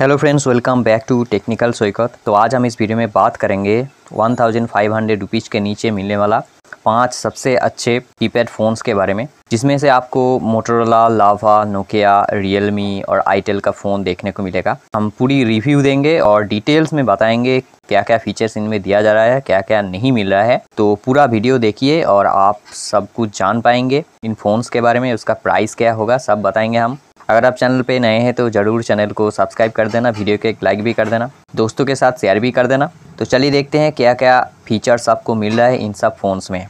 hello friends welcome back to technical Saikat तो आज हम इस वीडियो में बात करेंगे 1500 थाउजेंड फाइव हंड्रेड रुपीज़ के नीचे मिलने वाला पांच सबसे अच्छे कीपैड फ़ोन्स के बारे में जिसमें से आपको मोटरोला लावा नोकिया रियलमी और आईटेल का फ़ोन देखने को मिलेगा हम पूरी रिव्यू देंगे और डिटेल्स में बताएंगे क्या क्या फीचर्स इनमें दिया जा रहा है क्या क्या नहीं मिल रहा है तो पूरा वीडियो देखिए और आप सब कुछ जान पाएंगे इन फ़ोन्स के बारे में उसका प्राइस क्या होगा सब बताएंगे हम अगर आप चैनल पे नए हैं तो ज़रूर चैनल को सब्सक्राइब कर देना वीडियो को एक लाइक भी कर देना दोस्तों के साथ शेयर भी कर देना तो चलिए देखते हैं क्या क्या फ़ीचर्स आपको मिल रहा है इन सब फ़ोन्स में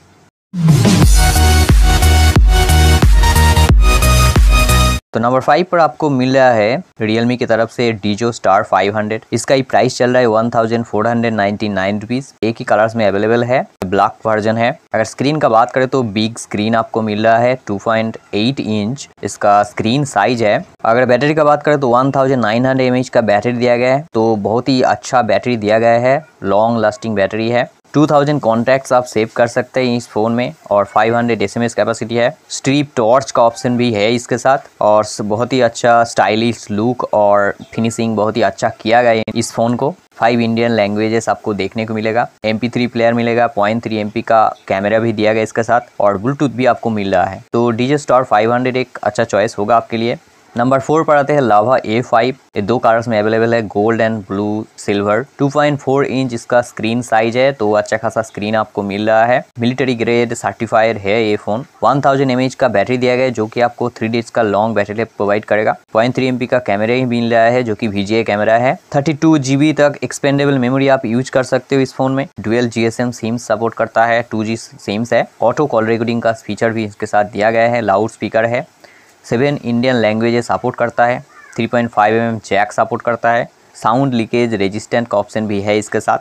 तो नंबर फाइव पर आपको मिल रहा है रियलमी की तरफ से डीजो स्टार 500 इसका ही प्राइस चल रहा है one thousand four hundred ninety nine rupees एक ही कलर्स में अवेलेबल है ब्लैक वर्जन है अगर स्क्रीन का बात करें तो बिग स्क्रीन आपको मिल रहा है 2.8 इंच इसका स्क्रीन साइज है अगर बैटरी का बात करें तो 1900 थाउजेंड का बैटरी दिया गया है तो बहुत ही अच्छा बैटरी दिया गया है लॉन्ग लास्टिंग बैटरी है 2000 कॉन्टैक्ट्स आप सेव कर सकते हैं इस फ़ोन में और 500 हंड्रेड कैपेसिटी है स्ट्रीप टॉर्च का ऑप्शन भी है इसके साथ और बहुत ही अच्छा स्टाइलिश लुक और फिनिशिंग बहुत ही अच्छा किया गया है इस फ़ोन को फाइव इंडियन लैंग्वेजेस आपको देखने को मिलेगा एम थ्री प्लेयर मिलेगा पॉइंट थ्री एम का कैमरा भी दिया गया इसके साथ और ब्लूटूथ भी आपको मिल रहा है तो डीजे स्टॉर हंड्रेड एक अच्छा चॉइस होगा आपके लिए नंबर फोर पर आते हैं लावा ए फाइव ये दो कार्स में अवेलेबल है gold and blue silver 2.4 inch इसका स्क्रीन साइज है तो अच्छा खासा स्क्रीन आपको मिल रहा है मिलिट्री ग्रेड सर्टिफाइड है ये फोन 1000 थाउजेंड का बैटरी दिया गया है जो कि आपको थ्री डेज का लॉन्ग बैटरी लाइफ प्रोवाइड करेगा पॉइंट थ्री एम का कैमरा ही मिल रहा है जो की वीजीए कैमरा है थर्टी टू जीबी तक एक्सपेंडेबल मेमोरी आप यूज कर सकते हो इस फोन में डुएल जी सिम्स सपोर्ट करता है टू जी सिम्स है ऑटो कॉल रिकॉर्डिंग का फीचर भी इसके साथ दिया गया है लाउड स्पीकर है सेवन इंडियन लैंग्वेजेस सपोर्ट करता है three point five M jack support करता है साउंड लीकेज रेजिस्टेंट का ऑप्शन भी है इसके साथ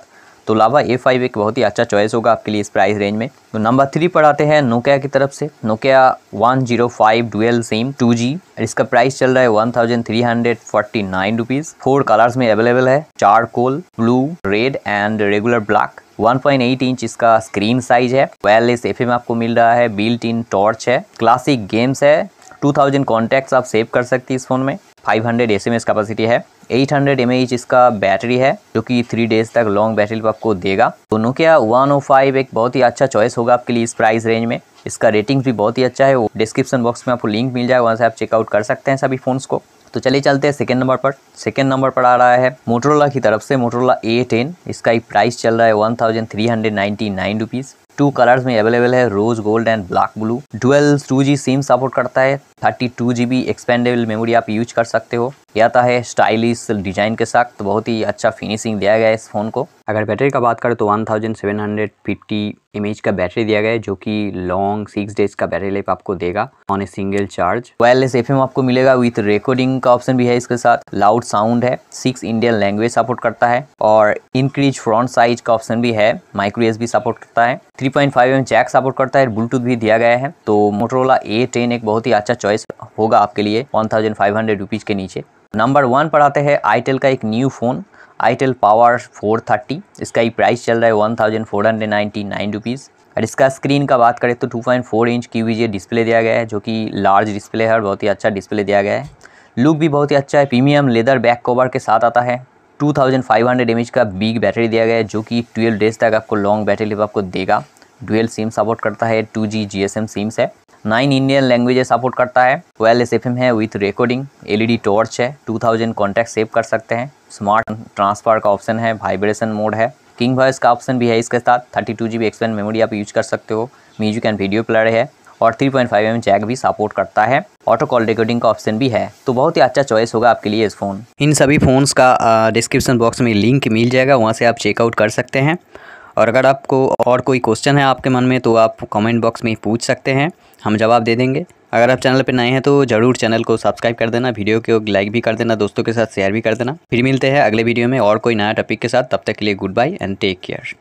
तो लावा ए फाइव एक बहुत ही अच्छा चॉइस होगा आपके लिए इस प्राइस रेंज में तो नंबर थ्री पर आते हैं नोकिया की तरफ से Nokia one zero five dual sim two G इसका प्राइस चल रहा है one thousand three hundred forty nine rupees four colours में अवेलेबल है charcoal blue red and regular black one point eight inch इसका स्क्रीन साइज है wireless M आपको मिल रहा है बिल्ट इन टॉर्च है क्लासिक गेम्स है टू थाउजेंड कॉन्टैक्ट्स आप सेव कर सकती इस फ़ोन में five hundred S M S capacity है एट हंड्रेड एम एच इसका बैटरी है जो कि थ्री डेज तक लॉन्ग बैटरी आपको देगा तो नोकिया वन ओ फाइव एक बहुत ही अच्छा चॉइस होगा आपके लिए इस प्राइस रेंज में इसका रेटिंग भी बहुत ही अच्छा है वो डिस्क्रिप्शन बॉक्स में आपको लिंक मिल जाएगा वहाँ से आप चेकआउट कर सकते हैं सभी फ़ोन्स को तो चलिए चलते हैं सेकेंड नंबर पर सेकेंड नंबर पर आ रहा है मोटरोला की तरफ से मोटरोला ए टेन इसका एक प्राइस चल रहा है one thousand three hundred ninety nine rupees two colours में अवेलेबल है rose gold and black blue dual two G sim support करता है thirty two G B expandable memory आप यूज कर सकते हो ये आता है स्टाइलिश डिजाइन के साथ तो बहुत ही अच्छा फिनिशिंग दिया गया है इस फ़ोन को अगर बैटरी का बात करें तो 1750 एच का बैटरी दिया गया है जो कि लॉन्ग सिक्स डेज का बैटरी लाइफ आपको देगा on a single charge wireless F आपको मिलेगा विथ रिकॉर्डिंग का ऑप्शन भी है इसके साथ लाउड साउंड है सिक्स इंडियन लैंग्वेज सपोर्ट करता है और इंक्रीज फ्रंट साइज का ऑप्शन भी है माइक्रो एस सपोर्ट करता है three point five M jack support करता है ब्लूटूथ भी दिया गया है तो मोटरोला ए टेन एक बहुत ही अच्छा चॉइस होगा आपके लिए one thousand five hundred rupees के नीचे नंबर वन पर आते हैं आईटेल का एक new phone itel power four thirty इसका ही प्राइस चल रहा है one thousand four hundred ninety nine rupees और इसका स्क्रीन का बात करें तो टू पॉइंट फोर इंच की वीजिए डिस्प्ले दिया गया है जो कि लार्ज डिस्प्ले है और बहुत ही अच्छा डिस्प्ले दिया गया है लुक भी बहुत ही अच्छा है प्रीमियम लेदर बैक कवर के साथ आता है 2500 एमएच का बिग बैटरी दिया गया है जो कि 12 डेज तक आपको लॉन्ग बैटरी लाइफ आपको देगा डुअल सिम सपोर्ट करता है two G G S M sims है नाइन इंडियन लैंग्वेजेस सपोर्ट करता है वेल एस एफ एम है विथ रिकॉर्डिंग एलईडी टॉर्च है 2000 कॉन्टैक्ट सेव कर सकते हैं स्मार्ट ट्रांसफर का ऑप्शन है वाइब्रेशन मोड है किंग वॉइस का ऑप्शन भी है इसके साथ thirty two G B expand memory आप यूज कर सकते हो म्यूजिक एंड वीडियो प्लेयर है और 3.5 पॉइंट mm जैक भी सपोर्ट करता है ऑटो कॉल रिकॉर्डिंग का ऑप्शन भी है तो बहुत ही अच्छा चॉइस होगा आपके लिए इस फ़ोन इन सभी फ़ोन्स का डिस्क्रिप्सन बॉक्स में लिंक मिल जाएगा वहाँ से आप चेकआउट कर सकते हैं और अगर आपको और कोई क्वेश्चन है आपके मन में तो आप कमेंट बॉक्स में पूछ सकते हैं हम जवाब दे देंगे अगर आप चैनल पर नए हैं तो ज़रूर चैनल को सब्सक्राइब कर देना वीडियो को लाइक भी कर देना दोस्तों के साथ शेयर भी कर देना फिर मिलते हैं अगले वीडियो में और कोई नया टॉपिक के साथ तब तक के लिए goodbye and take care